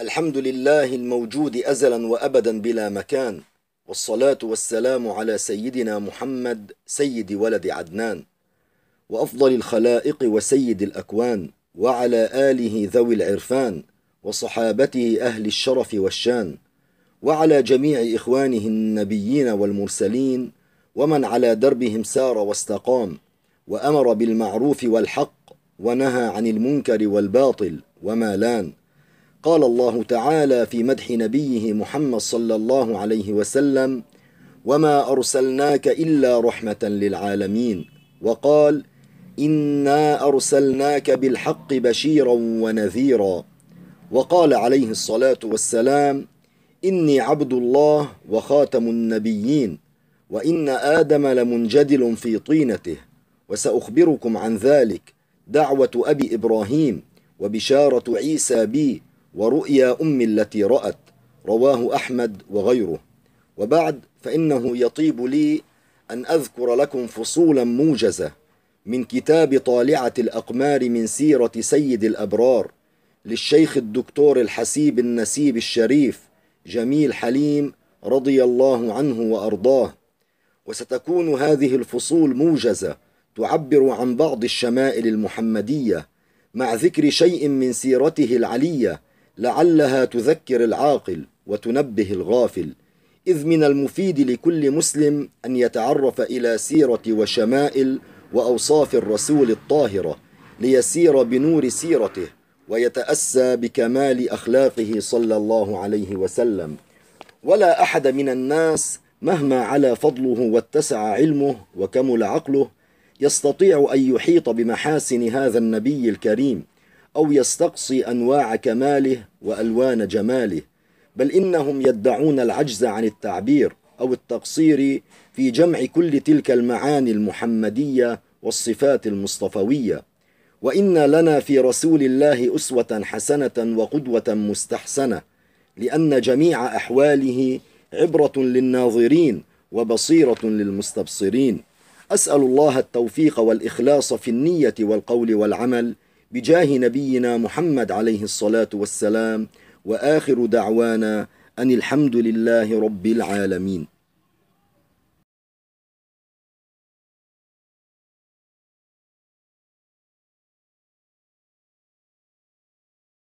الحمد لله الموجود أزلا وأبدا بلا مكان والصلاة والسلام على سيدنا محمد سيد ولد عدنان وأفضل الخلائق وسيد الأكوان وعلى آله ذوي العرفان وصحابته أهل الشرف والشان وعلى جميع إخوانه النبيين والمرسلين ومن على دربهم سار واستقام وأمر بالمعروف والحق ونهى عن المنكر والباطل وما لان قال الله تعالى في مدح نبيه محمد صلى الله عليه وسلم وما أرسلناك إلا رحمة للعالمين وقال إنا أرسلناك بالحق بشيرا ونذيرا وقال عليه الصلاة والسلام إني عبد الله وخاتم النبيين وإن آدم لمنجدل في طينته وسأخبركم عن ذلك دعوة أبي إبراهيم وبشارة عيسى بي ورؤيا أمي التي رأت رواه أحمد وغيره وبعد فإنه يطيب لي أن أذكر لكم فصولا موجزة من كتاب طالعة الأقمار من سيرة سيد الأبرار للشيخ الدكتور الحسيب النسيب الشريف جميل حليم رضي الله عنه وأرضاه وستكون هذه الفصول موجزة تعبر عن بعض الشمائل المحمدية مع ذكر شيء من سيرته العليه لعلها تذكر العاقل وتنبه الغافل إذ من المفيد لكل مسلم أن يتعرف إلى سيرة وشمائل وأوصاف الرسول الطاهرة ليسير بنور سيرته ويتأسى بكمال أخلاقه صلى الله عليه وسلم ولا أحد من الناس مهما علا فضله واتسع علمه وكمل عقله يستطيع أن يحيط بمحاسن هذا النبي الكريم أو يستقصي أنواع كماله وألوان جماله بل إنهم يدعون العجز عن التعبير أو التقصير في جمع كل تلك المعاني المحمدية والصفات المصطفوية وإن لنا في رسول الله أسوة حسنة وقدوة مستحسنة لأن جميع أحواله عبرة للناظرين وبصيرة للمستبصرين أسأل الله التوفيق والإخلاص في النية والقول والعمل بجاه نبينا محمد عليه الصلاة والسلام وآخر دعوانا أن الحمد لله رب العالمين